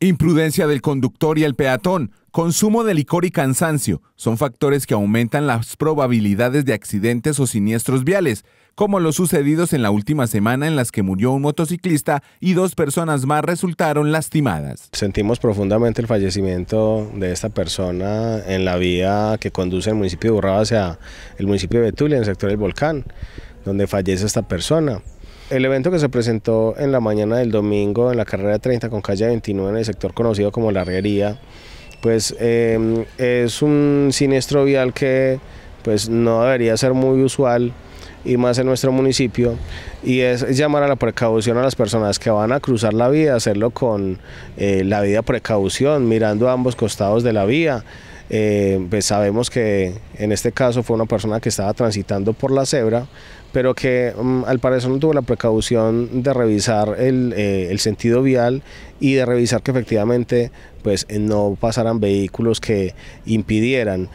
Imprudencia del conductor y el peatón, consumo de licor y cansancio son factores que aumentan las probabilidades de accidentes o siniestros viales, como los sucedidos en la última semana en las que murió un motociclista y dos personas más resultaron lastimadas. Sentimos profundamente el fallecimiento de esta persona en la vía que conduce el municipio de Urraba hacia el municipio de Betulia, en el sector del Volcán, donde fallece esta persona el evento que se presentó en la mañana del domingo en la carrera 30 con calle 29 en el sector conocido como Larguería, pues em, es un siniestro vial que pues no debería ser muy usual y más en nuestro municipio, y es llamar a la precaución a las personas que van a cruzar la vía, hacerlo con eh, la vida precaución, mirando a ambos costados de la vía. Eh, pues sabemos que en este caso fue una persona que estaba transitando por la cebra, pero que mm, al parecer no tuvo la precaución de revisar eh, el, sentido vial y de revisar que efectivamente pues no pasaran vehículos que impidieran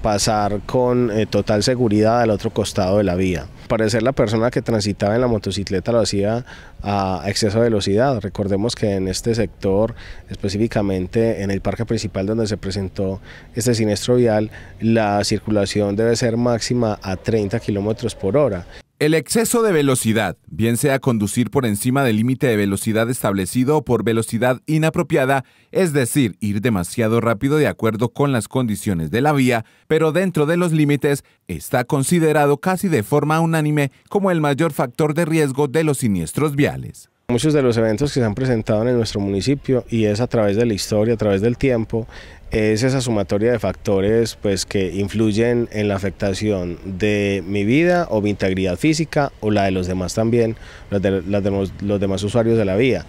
pasar con total seguridad al otro costado de la vía. Para Parecer la persona que transitaba en la motocicleta lo hacía a exceso de velocidad. Recordemos que en este sector, específicamente en el parque principal donde se presentó este siniestro vial, la circulación debe ser máxima a 30 kilómetros por hora. El exceso de velocidad, bien sea conducir por encima del límite de velocidad establecido o por velocidad inapropiada, es decir, ir demasiado rápido de acuerdo con las condiciones de la vía, pero dentro de los límites, está considerado casi de forma unánime como el mayor factor de riesgo de los siniestros viales. Muchos de los eventos que se han presentado en nuestro municipio y es a través de la historia, a través del tiempo, es esa sumatoria de factores pues, que influyen en la afectación de mi vida o mi integridad física o la de los demás también, los, de, los, demás usuarios de la vía.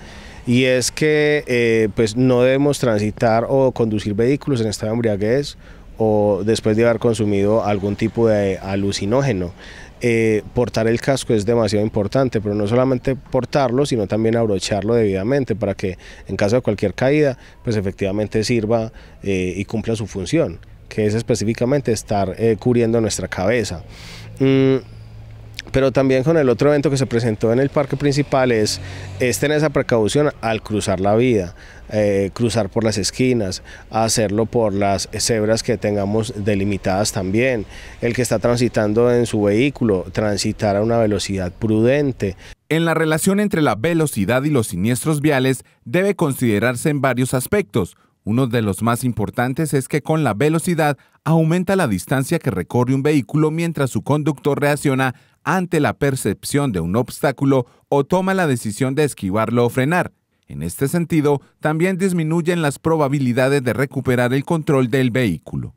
Y es que eh, pues, no debemos transitar o conducir vehículos en estado de embriaguez o después de haber consumido algún tipo de alucinógeno. Eh, portar el casco es demasiado importante, pero no solamente portarlo, sino también abrocharlo debidamente para que en caso de cualquier caída, pues efectivamente sirva eh, y cumpla su función, que es específicamente estar eh, cubriendo nuestra cabeza. Mm, pero también con el otro evento que se presentó en el parque principal es, tener esa precaución al cruzar la vía, eh, cruzar por las esquinas, hacerlo por las cebras que tengamos delimitadas también, el que está transitando en su vehículo, transitar a una velocidad prudente. En la relación entre la velocidad y los siniestros viales debe considerarse en varios aspectos. Uno de los más importantes es que con la velocidad aumenta la distancia que recorre un vehículo mientras su conductor reacciona ante la percepción de un obstáculo o toma la decisión de esquivarlo o frenar. En este sentido, también disminuyen las probabilidades de recuperar el control del vehículo.